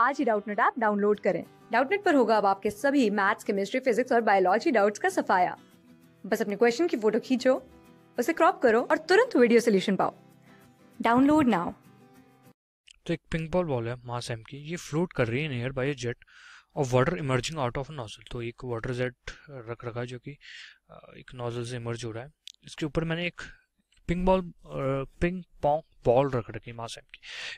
आज ही Doubtnut app download करें डाउटनेट पर होगा अब आपके सभी मैथ्स केमिस्ट्री फिजिक्स और बायोलॉजी डाउट्स का सफाया बस अपने क्वेश्चन की फोटो खींचो उसे क्रॉप करो और तुरंत वीडियो सोल्यूशन पाओ डाउनलोड नाउ तो एक पिंक बॉल बॉल है मास एम की ये फ्लोट कर रही है नियर बाई जेट और water emerging out of nozzle तो एक वाटर जेट रख रखा है जो कि एक नोजल से इमर्ज हो रहा है इसके ऊपर मैंने एक ping ball ping pong ball रख रखी एम की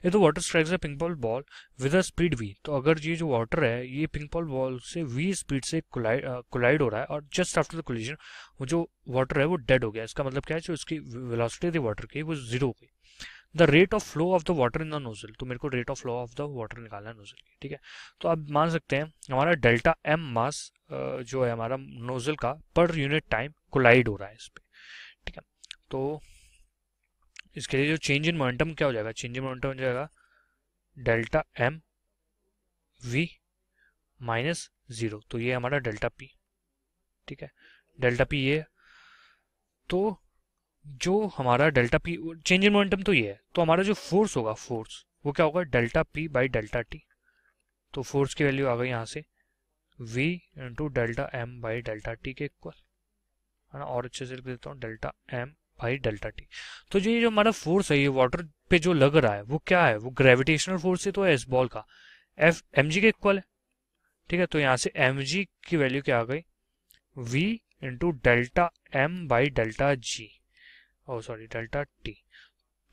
ये तो वाटर स्ट्राइक है ping ball ball with a speed V तो अगर ये जो वाटर है ये पिंग बॉल बॉल से वी स्पीड से कोलाइड कोलाइड uh, हो रहा है और जस्ट आफ्टर द कोलिजन वो जो वाटर है वो डेड हो गया इसका मतलब क्या है जो इसकी वेलोसिटी थी वाटर की वो जीरो हो गई the rate of flow of the water in the nozzle तो मेरे को rate of flow of the water निकालना है नोजल की ठीक है तो आप मान सकते हैं हमारा डेल्टा एम मास जो है हमारा नोजल का पर यूनिट टाइम कोलाइड हो रहा है इस पर ठीक है तो इसके लिए जो चेंज इन मोमेंटम क्या हो जाएगा चेंज इन मोमेंटम हो जाएगा delta M V minus zero तो ये हमारा डेल्टा पी ठीक है डेल्टा पी ये तो जो हमारा delta P change in momentum तो ये है तो हमारा जो फोर्स होगा फोर्स वो क्या होगा delta P by delta T तो फोर्स की वैल्यू आ गई यहाँ से V into delta M by delta T के इक्वल है ना और अच्छे से लिख देता हूँ delta M I delta T तो जो ये जो हमारा फोर्स है ये वाटर पे जो लग रहा है वो क्या है वो ग्रेविटेशनल फोर्स ही तो है इस बॉल का एफ एम जी का इक्वल है ठीक है तो यहाँ से एम जी की वैल्यू क्या आ गई V into delta M by delta G O sorry delta T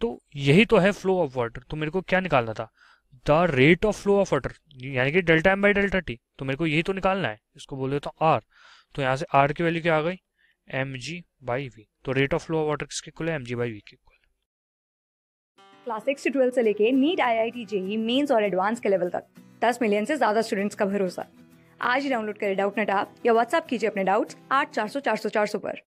तो यही तो है फ्लो ऑफ वाटर तो मेरे को क्या निकालना था the rate of flow of water यानी कि delta M by delta T तो मेरे को यही तो निकालना है इसको बोल देता तो हूँ आर तो यहाँ से आर की वैल्यू क्या आ गई एम जी बाई वी तो रेट ऑफ फ्लो वाटर किसके इक्वल है एम जी बाई वी के इक्वल क्लास सिक्स से ट्वेल्थ से लेके NEET I I T JEE mains और एडवांस के लेवल तक दस मिलियन से ज्यादा स्टूडेंट्स का भरोसा आज ही डाउनलोड करें डाउट नेट आप या व्हाट्सएप कीजिए अपने डाउट्स आठ चार सौ चार सौ चार सौ पर